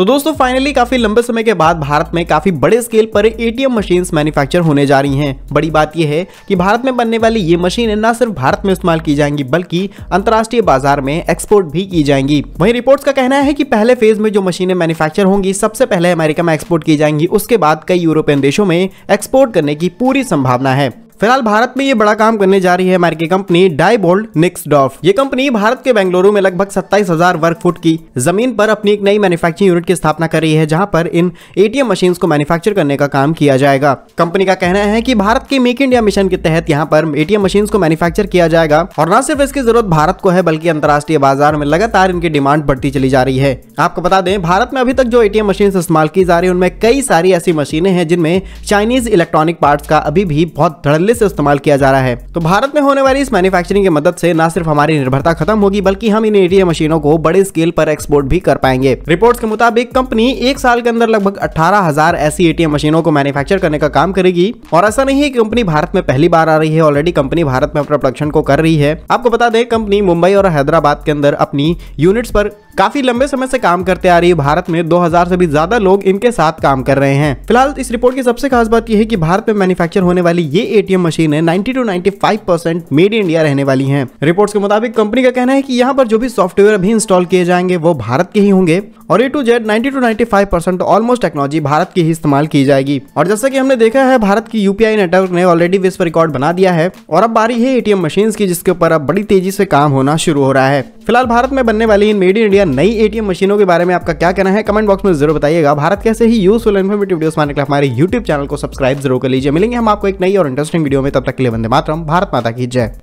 तो दोस्तों फाइनली काफी लंबे समय के बाद भारत में काफी बड़े स्केल पर एटीएम मशीन मैन्युफैक्चर होने जा रही हैं बड़ी बात यह है कि भारत में बनने वाली ये मशीनें न सिर्फ भारत में इस्तेमाल की जाएंगी बल्कि अंतर्राष्ट्रीय बाजार में एक्सपोर्ट भी की जाएंगी वहीं रिपोर्ट्स का कहना है कि पहले फेज में जो मशीनें मैन्युफैक्चर होंगी सबसे पहले अमेरिका में एक्सपोर्ट की जाएंगी उसके बाद कई यूरोपियन देशों में एक्सपोर्ट करने की पूरी संभावना है फिलहाल भारत में ये बड़ा काम करने जा रही है अमेरिकी कंपनी डाइबोल्ड निक्सडॉफ ये कंपनी भारत के बेंगलुरु में लगभग सत्ताईस हजार वर्ग फुट की जमीन पर अपनी एक नई मैन्युफैक्चरिंग यूनिट की स्थापना कर रही है जहां पर इन एटीएम मशीन को मैन्युफैक्चर करने का काम किया जाएगा कंपनी का कहना है की भारत के मेक इंडिया मिशन के तहत यहाँ पर एटीएम मशीन को मैन्युफैक्चर किया जाएगा और न सिर्फ इसकी जरूरत भारत को है बल्कि अंतर्राष्ट्रीय बाजार में लगातार इनकी डिमांड बढ़ती चली जा रही है आपको बता दें भारत में अभी तक जो एटीएम मशीन इस्तेमाल की जा रही है उनमें कई सारी ऐसी मशीनें हैं जिनमें चाइनीज इलेक्ट्रॉनिक पार्ट का अभी भी बहुत धड़ल मूल्य से इस्तेमाल किया जा रहा है तो भारत में होने वाली इस मैन्युफैक्चरिंग की मदद से न सिर्फ हमारी निर्भरता खत्म होगी बल्कि हम इन एटीएम मशीनों को बड़े स्केल पर एक्सपोर्ट भी कर पाएंगे रिपोर्ट के मुताबिक कंपनी एक साल के अंदर लगभग अठारह हजार ऐसी एटीएम मशीनों को मैन्युफैक्चर करने का काम करेगी और ऐसा नहीं है कंपनी भारत में पहली बार आ रही है ऑलरेडी कंपनी भारत में अपना प्रोडक्शन को कर रही है आपको बता दें कंपनी मुंबई और हैदराबाद के अंदर अपनी यूनिट्स पर काफी लंबे समय से काम करते आ रही है भारत में 2000 से भी ज्यादा लोग इनके साथ काम कर रहे हैं फिलहाल इस रिपोर्ट की सबसे खास बात यह है कि भारत में मैन्युफैक्चर होने वाली ये एटीएम मशीन है ninety two ninety percent made in India रहने वाली है रिपोर्ट के मुताबिक कंपनी का कहना है की यहाँ पर जो भी सॉफ्टवेयर अभी इंस्टॉल किए जाएंगे वो भारत के ही होंगे और A to Z ninety two ninety five percent almost technology Bharat की ही इस्तेमाल की जाएगी और जैसा कि हमने देखा है भारत की यूपीआई नेटवर्क ने ऑलरेडी विश्व रिकॉर्ड बना दिया है और अब बारी है एटीएम मशीन की जिसके ऊपर अब बड़ी तेजी से काम होना शुरू हो रहा है फिलहाल भारत में बनने वाली इन मेड इन इंडिया नई एटीएम मशीनों के बारे में आपका क्या कहना है कमेंट बॉक्स में जरूर बताइएगा भारत कैसे ही यूजफुल इन्फॉर्मेटिव वीडियोस मानने के लिए हमारे यूट्यूब चैनल को सब्सक्राइब जरूर कर लीजिए मिलेंगे हम आपको एक नई और इंटरेस्टिंग वीडियो में तब तक के लिए वंदे मातरम भारत माता की जय